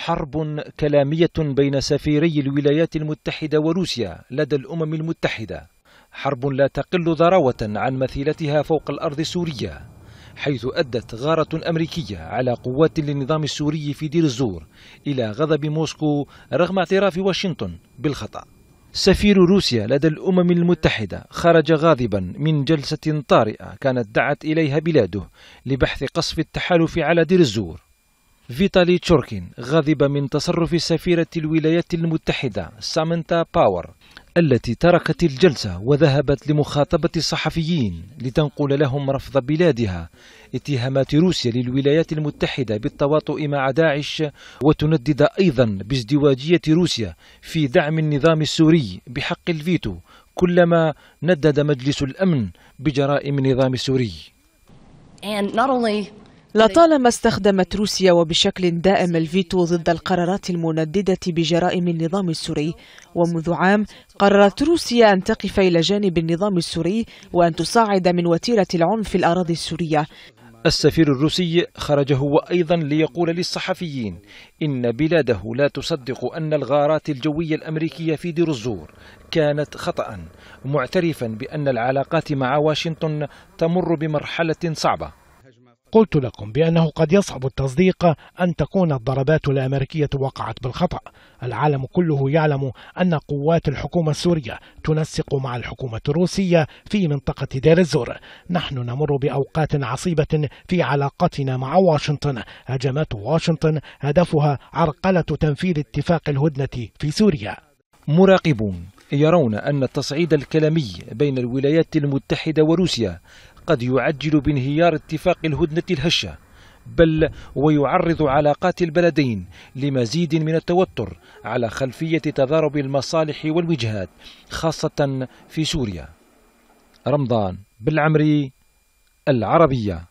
حرب كلامية بين سفيري الولايات المتحدة وروسيا لدى الأمم المتحدة حرب لا تقل ضراوة عن مثيلتها فوق الأرض السورية حيث أدت غارة أمريكية على قوات للنظام السوري في دير الزور إلى غضب موسكو رغم اعتراف واشنطن بالخطأ سفير روسيا لدى الأمم المتحدة خرج غاضبا من جلسة طارئة كانت دعت إليها بلاده لبحث قصف التحالف على دير الزور فيتالي تشوركين غضب من تصرف سفيرة الولايات المتحدة سامنتا باور التي تركت الجلسة وذهبت لمخاطبة الصحفيين لتنقل لهم رفض بلادها اتهامات روسيا للولايات المتحدة بالتواطؤ مع داعش وتندد أيضا بازدواجية روسيا في دعم النظام السوري بحق الفيتو كلما ندد مجلس الأمن بجرائم النظام السوري. And not only لطالما استخدمت روسيا وبشكل دائم الفيتو ضد القرارات المنددة بجرائم النظام السوري ومنذ عام قررت روسيا أن تقف إلى جانب النظام السوري وأن تصاعد من وتيرة العنف في الأراضي السورية السفير الروسي خرج هو أيضا ليقول للصحفيين إن بلاده لا تصدق أن الغارات الجوية الأمريكية في دير الزور كانت خطأ معترفا بأن العلاقات مع واشنطن تمر بمرحلة صعبة قلت لكم بأنه قد يصعب التصديق أن تكون الضربات الأمريكية وقعت بالخطأ العالم كله يعلم أن قوات الحكومة السورية تنسق مع الحكومة الروسية في منطقة دير الزور نحن نمر بأوقات عصيبة في علاقتنا مع واشنطن هجمات واشنطن هدفها عرقلة تنفيذ اتفاق الهدنة في سوريا مراقبون يرون أن التصعيد الكلامي بين الولايات المتحدة وروسيا قد يعجل بانهيار اتفاق الهدنة الهشة بل ويعرض علاقات البلدين لمزيد من التوتر على خلفية تضارب المصالح والوجهات خاصة في سوريا رمضان بالعمري العربية